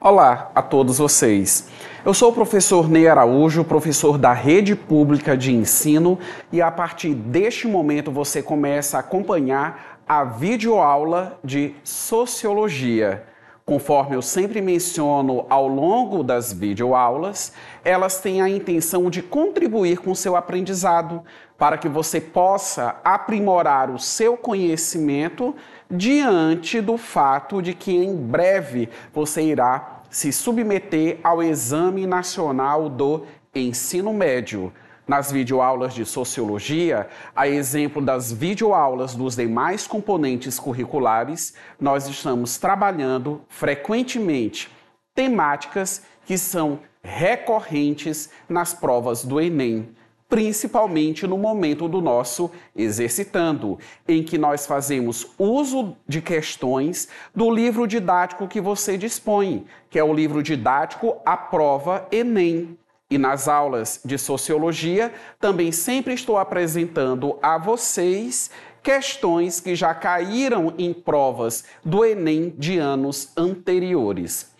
Olá a todos vocês. Eu sou o professor Ney Araújo, professor da Rede Pública de Ensino, e a partir deste momento você começa a acompanhar a videoaula de sociologia. Conforme eu sempre menciono ao longo das videoaulas, elas têm a intenção de contribuir com seu aprendizado para que você possa aprimorar o seu conhecimento diante do fato de que em breve você irá se submeter ao Exame Nacional do Ensino Médio nas videoaulas de sociologia, a exemplo das videoaulas dos demais componentes curriculares, nós estamos trabalhando frequentemente temáticas que são recorrentes nas provas do Enem, principalmente no momento do nosso exercitando, em que nós fazemos uso de questões do livro didático que você dispõe, que é o livro didático A Prova Enem. E nas aulas de sociologia, também sempre estou apresentando a vocês questões que já caíram em provas do Enem de anos anteriores.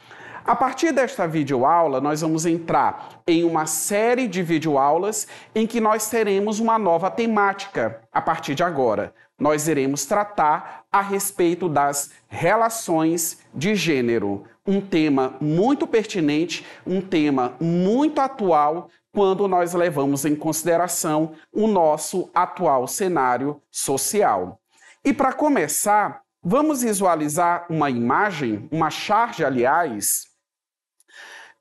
A partir desta videoaula, nós vamos entrar em uma série de videoaulas em que nós teremos uma nova temática a partir de agora. Nós iremos tratar a respeito das relações de gênero. Um tema muito pertinente, um tema muito atual quando nós levamos em consideração o nosso atual cenário social. E para começar, vamos visualizar uma imagem, uma charge, aliás.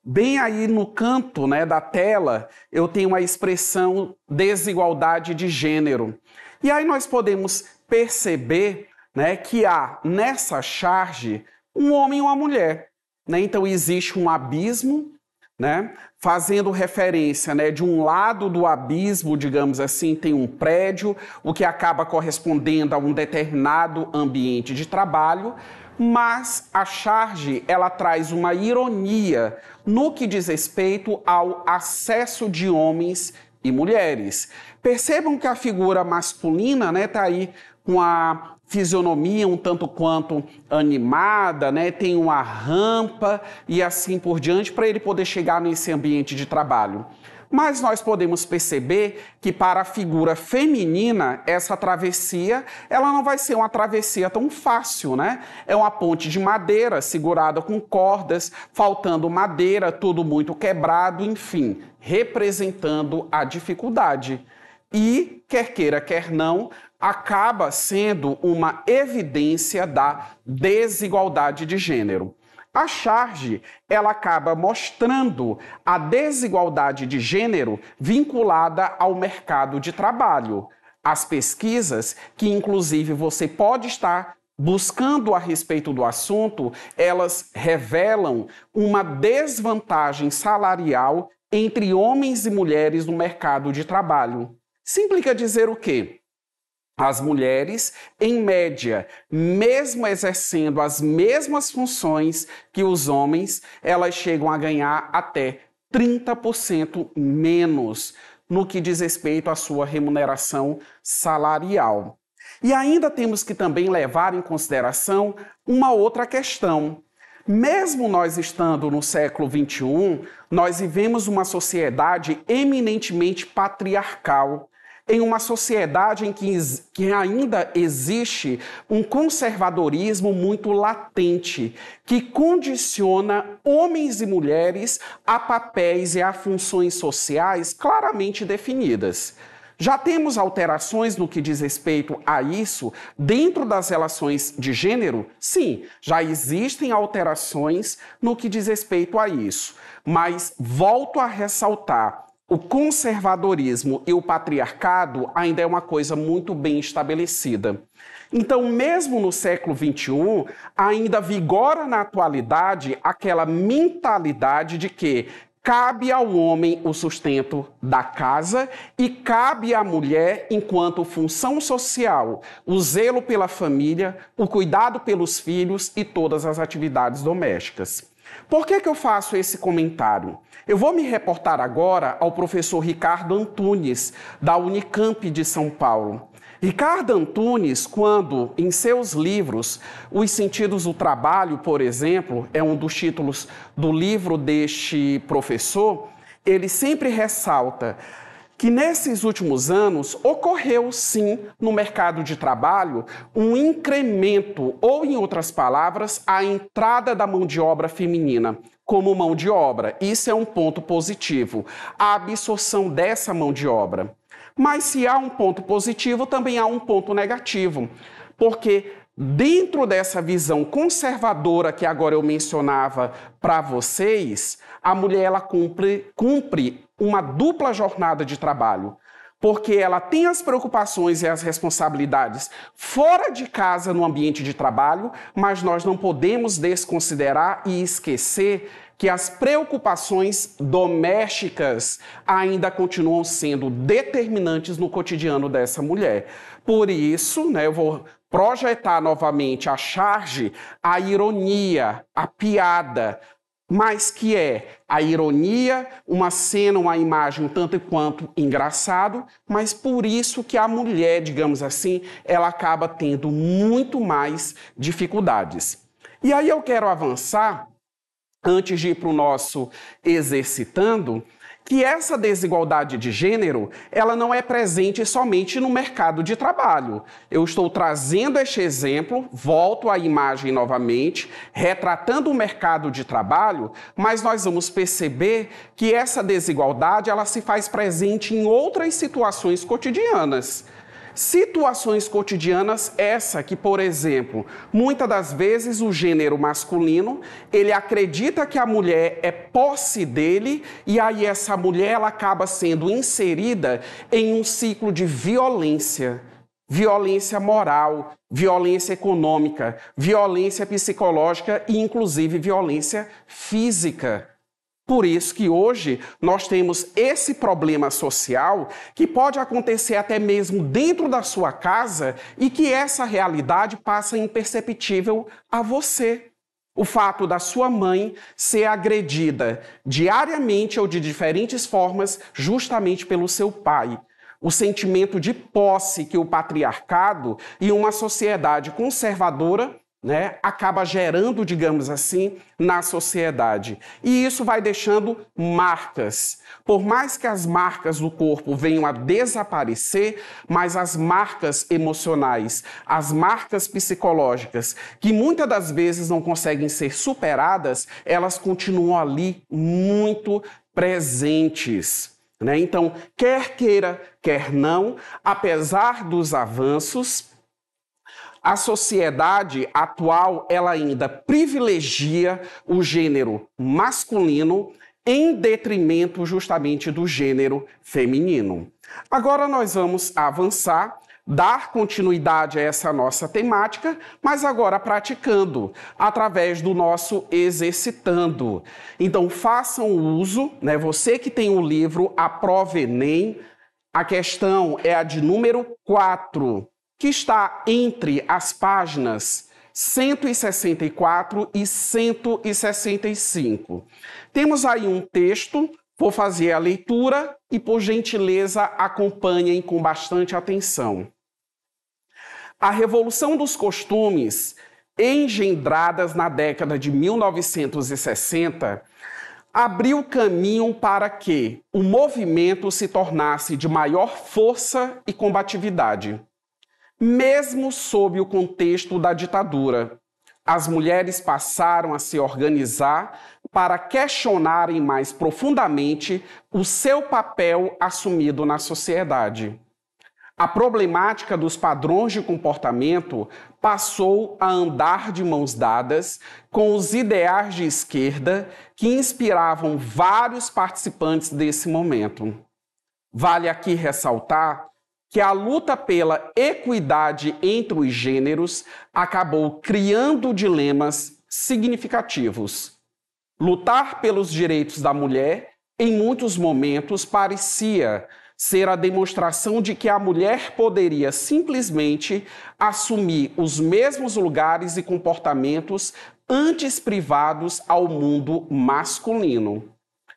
Bem aí no canto né, da tela, eu tenho a expressão desigualdade de gênero. E aí nós podemos perceber né, que há nessa charge um homem e uma mulher. Né? Então existe um abismo, né, fazendo referência né, de um lado do abismo, digamos assim, tem um prédio, o que acaba correspondendo a um determinado ambiente de trabalho, mas a charge ela traz uma ironia no que diz respeito ao acesso de homens e mulheres. Percebam que a figura masculina está né, tá aí com a fisionomia um tanto quanto animada, né? Tem uma rampa e assim por diante para ele poder chegar nesse ambiente de trabalho. Mas nós podemos perceber que para a figura feminina, essa travessia, ela não vai ser uma travessia tão fácil, né? É uma ponte de madeira segurada com cordas, faltando madeira, tudo muito quebrado, enfim, representando a dificuldade. E, quer queira, quer não, acaba sendo uma evidência da desigualdade de gênero. A charge, ela acaba mostrando a desigualdade de gênero vinculada ao mercado de trabalho. As pesquisas, que inclusive você pode estar buscando a respeito do assunto, elas revelam uma desvantagem salarial entre homens e mulheres no mercado de trabalho. Simplica dizer o quê? As mulheres, em média, mesmo exercendo as mesmas funções que os homens, elas chegam a ganhar até 30% menos no que diz respeito à sua remuneração salarial. E ainda temos que também levar em consideração uma outra questão. Mesmo nós estando no século XXI, nós vivemos uma sociedade eminentemente patriarcal em uma sociedade em que, que ainda existe um conservadorismo muito latente, que condiciona homens e mulheres a papéis e a funções sociais claramente definidas. Já temos alterações no que diz respeito a isso dentro das relações de gênero? Sim, já existem alterações no que diz respeito a isso. Mas volto a ressaltar: o conservadorismo e o patriarcado ainda é uma coisa muito bem estabelecida. Então, mesmo no século XXI, ainda vigora na atualidade aquela mentalidade de que cabe ao homem o sustento da casa e cabe à mulher, enquanto função social, o zelo pela família, o cuidado pelos filhos e todas as atividades domésticas. Por que, que eu faço esse comentário? Eu vou me reportar agora ao professor Ricardo Antunes, da Unicamp de São Paulo. Ricardo Antunes, quando em seus livros Os Sentidos do Trabalho, por exemplo, é um dos títulos do livro deste professor, ele sempre ressalta que nesses últimos anos ocorreu sim no mercado de trabalho um incremento, ou em outras palavras, a entrada da mão de obra feminina como mão de obra. Isso é um ponto positivo, a absorção dessa mão de obra. Mas se há um ponto positivo, também há um ponto negativo, porque Dentro dessa visão conservadora que agora eu mencionava para vocês, a mulher ela cumpre, cumpre uma dupla jornada de trabalho, porque ela tem as preocupações e as responsabilidades fora de casa no ambiente de trabalho, mas nós não podemos desconsiderar e esquecer que as preocupações domésticas ainda continuam sendo determinantes no cotidiano dessa mulher. Por isso, né, eu vou projetar novamente a charge, a ironia, a piada, mas que é a ironia, uma cena, uma imagem tanto quanto engraçado, mas por isso que a mulher, digamos assim, ela acaba tendo muito mais dificuldades. E aí eu quero avançar antes de ir para o nosso exercitando, que essa desigualdade de gênero, ela não é presente somente no mercado de trabalho. Eu estou trazendo este exemplo, volto à imagem novamente, retratando o mercado de trabalho, mas nós vamos perceber que essa desigualdade, ela se faz presente em outras situações cotidianas. Situações cotidianas, essa que, por exemplo, muitas das vezes o gênero masculino, ele acredita que a mulher é posse dele e aí essa mulher ela acaba sendo inserida em um ciclo de violência violência moral, violência econômica, violência psicológica e, inclusive, violência física. Por isso que hoje nós temos esse problema social que pode acontecer até mesmo dentro da sua casa e que essa realidade passa imperceptível a você. O fato da sua mãe ser agredida diariamente ou de diferentes formas justamente pelo seu pai. O sentimento de posse que o patriarcado e uma sociedade conservadora né, acaba gerando, digamos assim, na sociedade. E isso vai deixando marcas. Por mais que as marcas do corpo venham a desaparecer, mas as marcas emocionais, as marcas psicológicas, que muitas das vezes não conseguem ser superadas, elas continuam ali muito presentes. Né? Então, quer queira, quer não, apesar dos avanços, a sociedade atual ela ainda privilegia o gênero masculino em detrimento justamente do gênero feminino. Agora nós vamos avançar, dar continuidade a essa nossa temática, mas agora praticando, através do nosso exercitando. Então façam uso, né? Você que tem o livro Aprova Enem, a questão é a de número 4 que está entre as páginas 164 e 165. Temos aí um texto, vou fazer a leitura e, por gentileza, acompanhem com bastante atenção. A revolução dos costumes, engendradas na década de 1960, abriu caminho para que o movimento se tornasse de maior força e combatividade. Mesmo sob o contexto da ditadura, as mulheres passaram a se organizar para questionarem mais profundamente o seu papel assumido na sociedade. A problemática dos padrões de comportamento passou a andar de mãos dadas com os ideais de esquerda que inspiravam vários participantes desse momento. Vale aqui ressaltar que a luta pela equidade entre os gêneros acabou criando dilemas significativos. Lutar pelos direitos da mulher, em muitos momentos, parecia ser a demonstração de que a mulher poderia simplesmente assumir os mesmos lugares e comportamentos antes privados ao mundo masculino.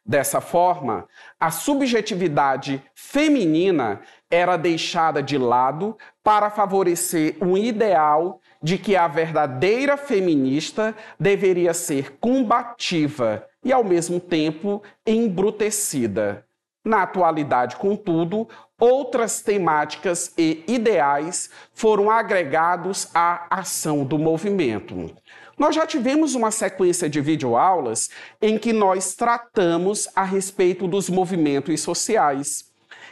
Dessa forma, a subjetividade feminina era deixada de lado para favorecer um ideal de que a verdadeira feminista deveria ser combativa e, ao mesmo tempo, embrutecida. Na atualidade, contudo, outras temáticas e ideais foram agregados à ação do movimento. Nós já tivemos uma sequência de videoaulas em que nós tratamos a respeito dos movimentos sociais.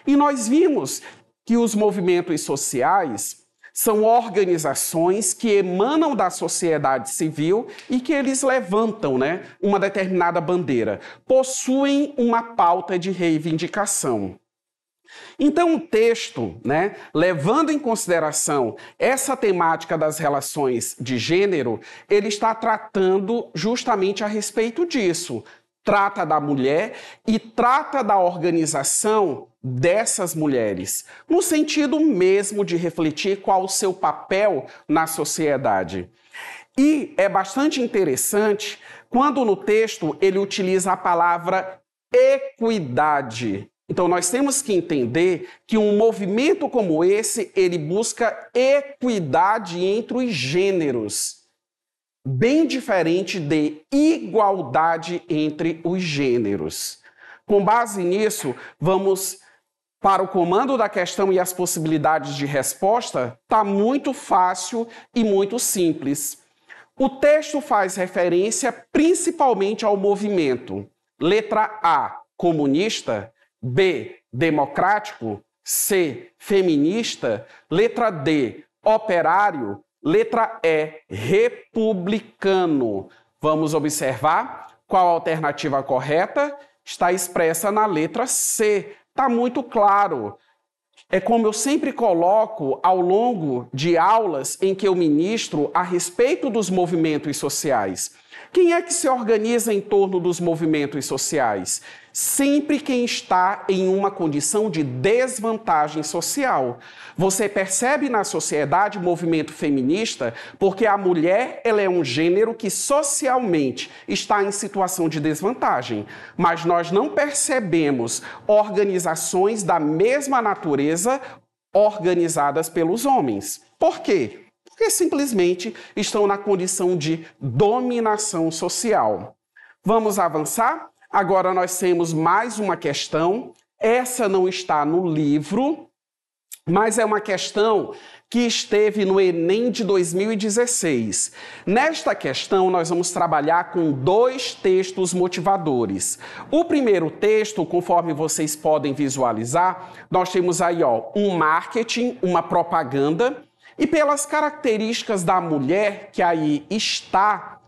E nós vimos que os movimentos sociais são organizações que emanam da sociedade civil e que eles levantam né, uma determinada bandeira, possuem uma pauta de reivindicação. Então, o texto, né, levando em consideração essa temática das relações de gênero, ele está tratando justamente a respeito disso, trata da mulher e trata da organização dessas mulheres, no sentido mesmo de refletir qual o seu papel na sociedade. E é bastante interessante quando no texto ele utiliza a palavra equidade. Então nós temos que entender que um movimento como esse, ele busca equidade entre os gêneros bem diferente de igualdade entre os gêneros. Com base nisso, vamos para o comando da questão e as possibilidades de resposta, está muito fácil e muito simples. O texto faz referência principalmente ao movimento. Letra A, comunista. B, democrático. C, feminista. Letra D, operário. Letra E, republicano. Vamos observar qual a alternativa correta está expressa na letra C. Está muito claro. É como eu sempre coloco ao longo de aulas em que eu ministro a respeito dos movimentos sociais. Quem é que se organiza em torno dos movimentos sociais? Sempre quem está em uma condição de desvantagem social. Você percebe na sociedade o movimento feminista porque a mulher ela é um gênero que socialmente está em situação de desvantagem, mas nós não percebemos organizações da mesma natureza organizadas pelos homens. Por quê? porque simplesmente estão na condição de dominação social. Vamos avançar? Agora nós temos mais uma questão. Essa não está no livro, mas é uma questão que esteve no Enem de 2016. Nesta questão, nós vamos trabalhar com dois textos motivadores. O primeiro texto, conforme vocês podem visualizar, nós temos aí ó, um marketing, uma propaganda, e pelas características da mulher que aí está,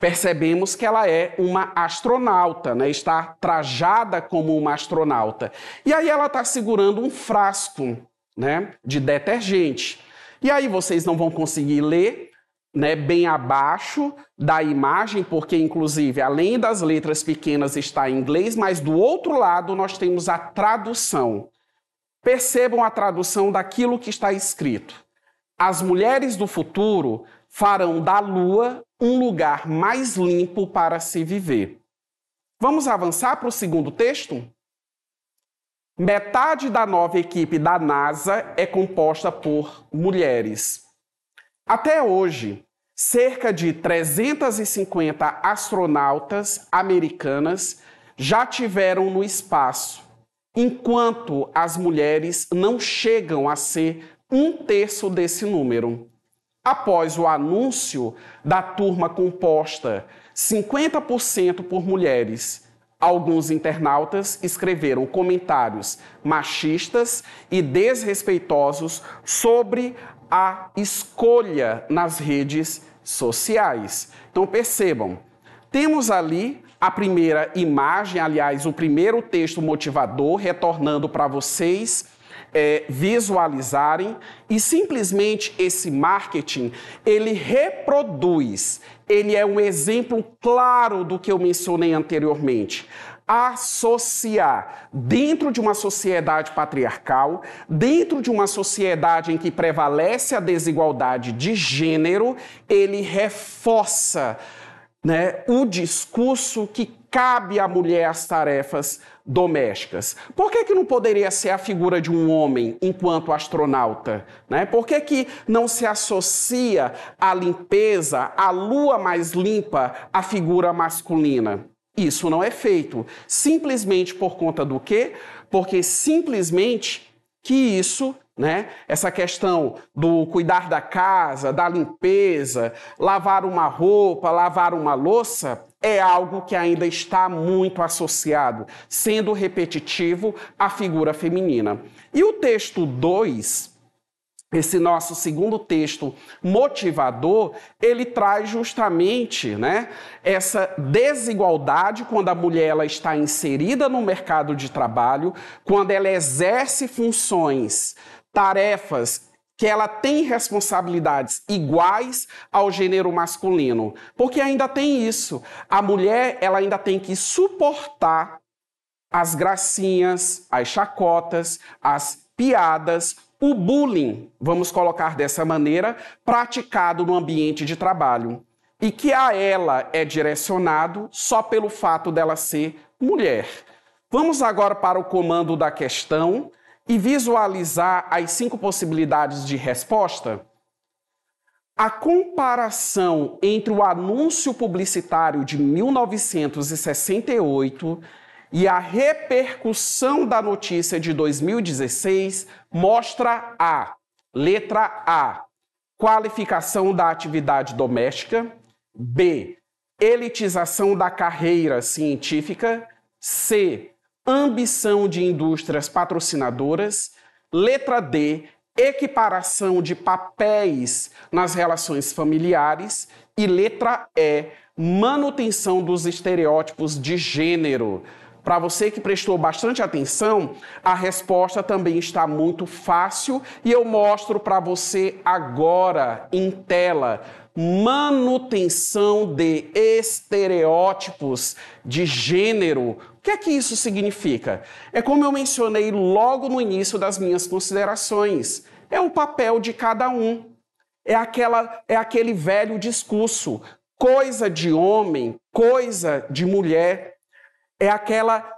percebemos que ela é uma astronauta, né? está trajada como uma astronauta. E aí ela está segurando um frasco né? de detergente. E aí vocês não vão conseguir ler, né, bem abaixo da imagem, porque inclusive além das letras pequenas está em inglês, mas do outro lado nós temos a tradução. Percebam a tradução daquilo que está escrito. As mulheres do futuro farão da Lua um lugar mais limpo para se viver. Vamos avançar para o segundo texto? Metade da nova equipe da NASA é composta por mulheres. Até hoje, cerca de 350 astronautas americanas já tiveram no espaço, enquanto as mulheres não chegam a ser um terço desse número. Após o anúncio da turma composta 50% por mulheres, alguns internautas escreveram comentários machistas e desrespeitosos sobre a escolha nas redes sociais. Então percebam, temos ali a primeira imagem, aliás, o primeiro texto motivador, retornando para vocês é, visualizarem e simplesmente esse marketing ele reproduz, ele é um exemplo claro do que eu mencionei anteriormente associar dentro de uma sociedade patriarcal, dentro de uma sociedade em que prevalece a desigualdade de gênero, ele reforça né, o discurso que cabe à mulher as tarefas domésticas. Por que, que não poderia ser a figura de um homem enquanto astronauta? Né? Por que, que não se associa à limpeza, à lua mais limpa, a figura masculina? Isso não é feito. Simplesmente por conta do quê? Porque simplesmente que isso né? Essa questão do cuidar da casa, da limpeza, lavar uma roupa, lavar uma louça, é algo que ainda está muito associado, sendo repetitivo, à figura feminina. E o texto 2, esse nosso segundo texto motivador, ele traz justamente né, essa desigualdade quando a mulher ela está inserida no mercado de trabalho, quando ela exerce funções tarefas que ela tem responsabilidades iguais ao gênero masculino, porque ainda tem isso. A mulher, ela ainda tem que suportar as gracinhas, as chacotas, as piadas, o bullying, vamos colocar dessa maneira, praticado no ambiente de trabalho e que a ela é direcionado só pelo fato dela ser mulher. Vamos agora para o comando da questão e visualizar as cinco possibilidades de resposta, a comparação entre o anúncio publicitário de 1968 e a repercussão da notícia de 2016 mostra a letra A, qualificação da atividade doméstica, B, elitização da carreira científica, C, ambição de indústrias patrocinadoras. Letra D, equiparação de papéis nas relações familiares. E letra E, manutenção dos estereótipos de gênero. Para você que prestou bastante atenção, a resposta também está muito fácil e eu mostro para você agora em tela manutenção de estereótipos de gênero. O que é que isso significa? É como eu mencionei logo no início das minhas considerações. É o papel de cada um. É, aquela, é aquele velho discurso: coisa de homem, coisa de mulher. É aquela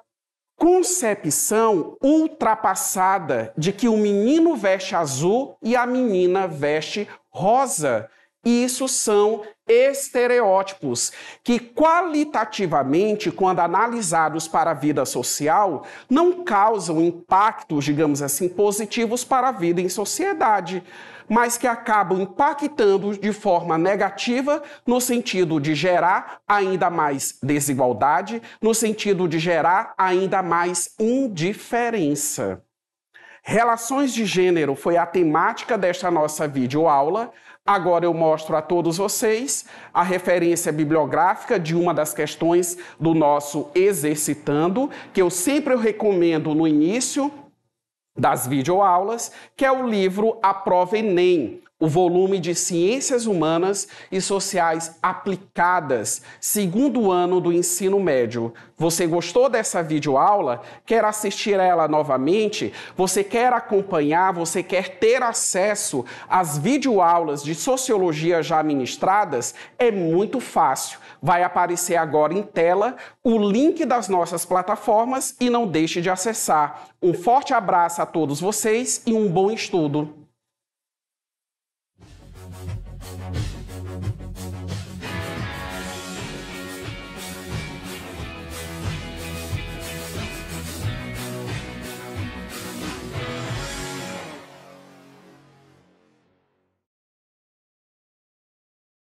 concepção ultrapassada de que o menino veste azul e a menina veste rosa. Isso são estereótipos que, qualitativamente, quando analisados para a vida social, não causam impactos, digamos assim, positivos para a vida em sociedade, mas que acabam impactando de forma negativa no sentido de gerar ainda mais desigualdade, no sentido de gerar ainda mais indiferença. Relações de gênero foi a temática desta nossa videoaula. aula Agora eu mostro a todos vocês a referência bibliográfica de uma das questões do nosso exercitando, que eu sempre recomendo no início das videoaulas, que é o livro A Prova Enem, o volume de Ciências Humanas e Sociais Aplicadas, segundo ano do ensino médio. Você gostou dessa videoaula? Quer assistir a ela novamente? Você quer acompanhar? Você quer ter acesso às videoaulas de sociologia já ministradas? É muito fácil. Vai aparecer agora em tela o link das nossas plataformas e não deixe de acessar. Um forte abraço a todos vocês e um bom estudo.